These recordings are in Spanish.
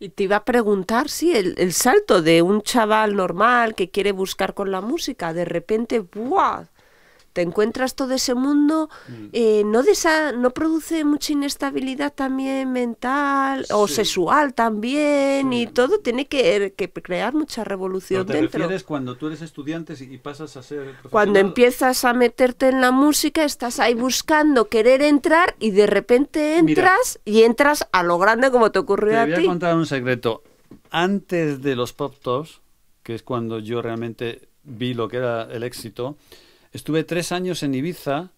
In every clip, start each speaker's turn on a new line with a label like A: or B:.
A: Y te iba
B: a preguntar si sí, el, el, salto de un chaval normal que quiere buscar con la música, de repente, ¡buah! te encuentras todo ese mundo, mm. eh, ¿no, ¿no produce mucha inestabilidad también mental o sexual también? Y todo tiene que, eh, crear mucha revolución te
A: cuando tú eres estudiante y
B: pasas a ser... Cuando empiezas a meterte en la música, estás ahí buscando querer entrar y de repente entras y entras a lo grande como te ocurrió a ti. Te voy a contar
A: un secreto. Antes de los pop tops, que es cuando yo realmente vi lo que era el éxito, Estuve tres años en Ibiza,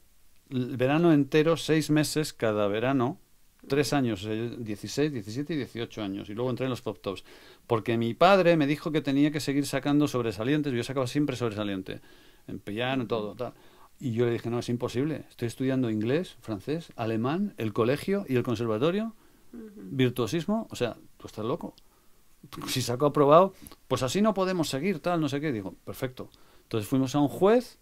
A: verano entero, seis meses cada verano, tres años, 16, eh, 17 y 18 años, y luego entré en los pop tops. Porque mi padre me dijo que tenía que seguir sacando sobresalientes, yo sacaba siempre sobresaliente, en piano, todo, tal. Y yo le dije, no, es imposible, estoy estudiando inglés, francés, alemán, el colegio y el conservatorio, virtuosismo, o sea, tú estás loco. Si saco aprobado, pues así no podemos seguir, tal, no sé qué. Digo, perfecto. Entonces fuimos a un juez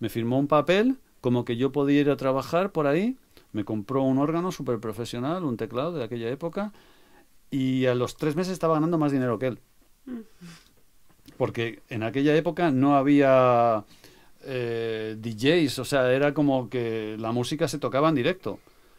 A: me firmó un papel como que yo podía ir a trabajar por ahí. Me compró un órgano súper profesional, un teclado de aquella época. Y a los tres meses estaba ganando más dinero que él. Mm. Porque en aquella época no había eh, DJs, o sea, era como que la música se tocaba en directo.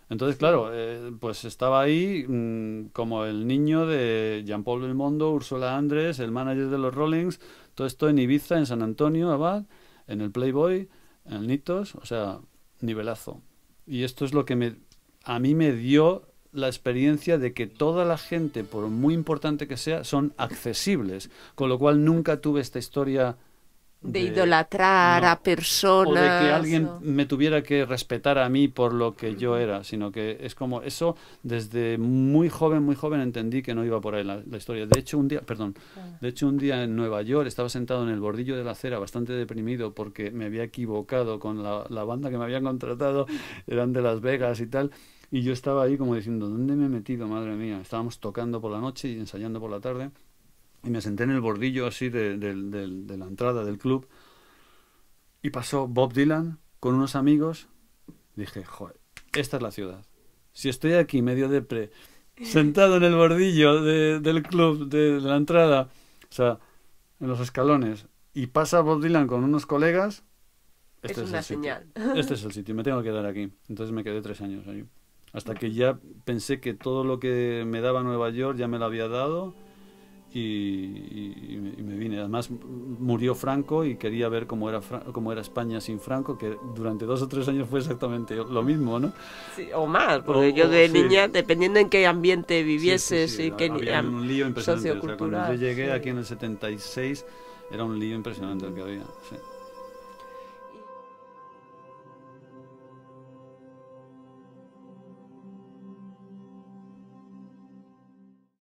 A: Entonces, claro, eh, pues estaba ahí mm, como el niño de Jean-Paul Belmondo, Ursula Andrés, el manager de los Rollings, todo esto en Ibiza, en San Antonio, Abad en el Playboy, en el Nitos, o sea, nivelazo. Y esto es lo que me, a mí me dio la experiencia de que toda la gente, por muy importante que sea, son accesibles, con lo cual nunca tuve esta historia de,
B: idolatrar a personas. O de que alguien
A: me tuviera que respetar a mí por lo que yo era, sino que es como eso, desde muy joven, muy joven entendí que no iba por ahí la, historia. De hecho, un día, perdón, ah. de hecho un día en Nueva York estaba sentado en el bordillo de la acera bastante deprimido porque me había equivocado con la, la banda que me habían contratado, eran de Las Vegas y tal. Y yo estaba ahí como diciendo, ¿dónde me he metido, madre mía? Estábamos tocando por la noche y ensayando por la tarde y me senté en el bordillo así de, la entrada del club y pasó Bob Dylan con unos amigos. Dije, joder, esta es la ciudad. Si estoy aquí medio pre sentado en el bordillo del club, de, la entrada, o sea, en los escalones, y pasa Bob Dylan con unos colegas, este es, el señal. Este es el sitio, me tengo que quedar aquí. Entonces me quedé tres años ahí. Hasta que ya pensé que todo lo que me daba Nueva York ya me lo había dado y, me vine. Además murió Franco y quería ver cómo era, cómo era España sin Franco, que durante dos o tres años fue exactamente lo mismo, ¿no? Sí, o más, porque yo de niña,
B: dependiendo en qué ambiente vivieses y qué... Había un lío impresionante. cuando yo llegué aquí en
A: el 76 era un lío impresionante el que había, sí.